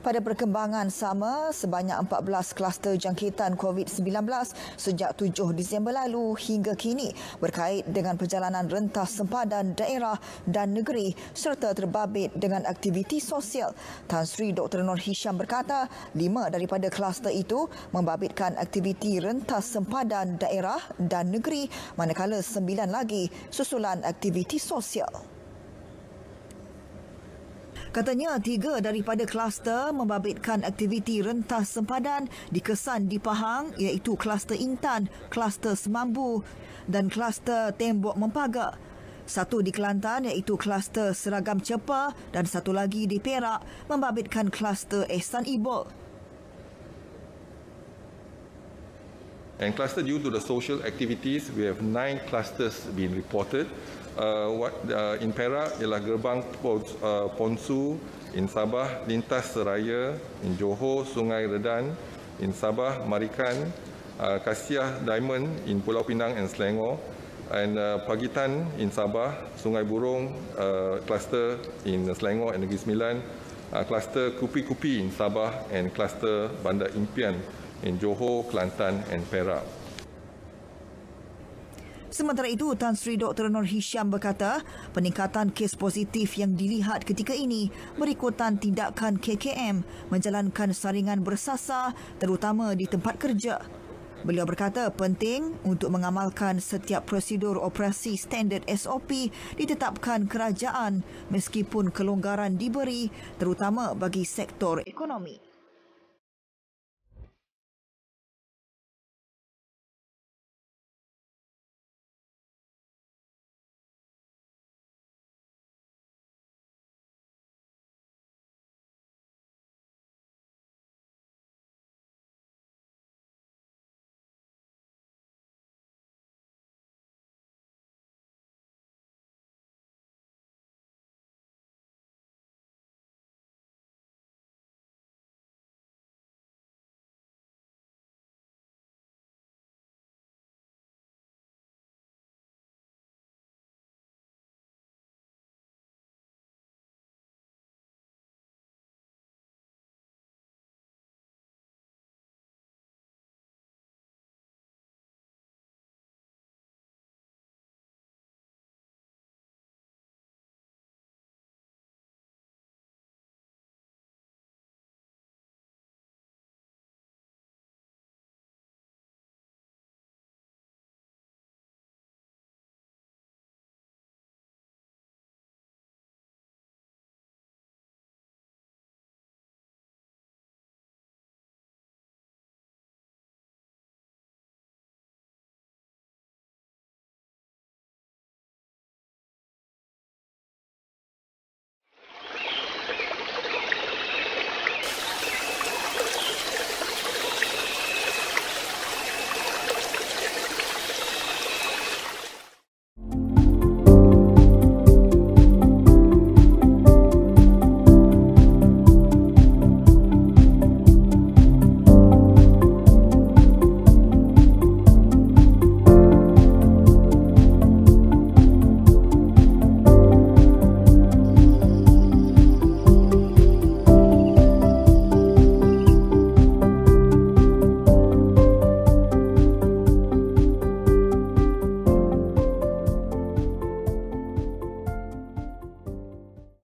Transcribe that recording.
Pada perkembangan sama, sebanyak 14 kluster jangkitan COVID-19 sejak 7 Disember lalu hingga kini berkait dengan perjalanan rentas sempadan daerah dan negeri serta terbabit dengan aktiviti sosial. Tan Sri Dr. Nur Hisham berkata, lima daripada kluster itu membabitkan aktiviti rentas sempadan daerah dan negeri manakala sembilan lagi susulan aktiviti sosial. Katanya tiga daripada kluster membabitkan aktiviti rentas sempadan dikesan di Pahang iaitu kluster Intan, kluster Semambu dan kluster Tembok Mempaga. Satu di Kelantan iaitu kluster Seragam Cepa dan satu lagi di Perak membabitkan kluster Ehsan Ibol. And cluster due to the social activities, we have nine clusters being reported. Uh, what uh, in Perak ialah Gerbang uh, Ponsu, in Sabah Lintas Seraya, in Johor Sungai Redan, in Sabah Marikan, uh, Kasiah Diamond in Pulau Pinang and Selangor, and uh, Pagitan in Sabah, Sungai Burong uh, cluster in Selangor and Negeri Sembilan, uh, cluster Kupi Kupi in Sabah and cluster Bandar Impian in Johor, Kelantan dan Perak. Sementara itu, Tan Sri Dr. Nur Hisham berkata, peningkatan kes positif yang dilihat ketika ini berikutan tindakan KKM menjalankan saringan bersasa terutama di tempat kerja. Beliau berkata penting untuk mengamalkan setiap prosedur operasi standard SOP ditetapkan kerajaan meskipun kelonggaran diberi terutama bagi sektor ekonomi.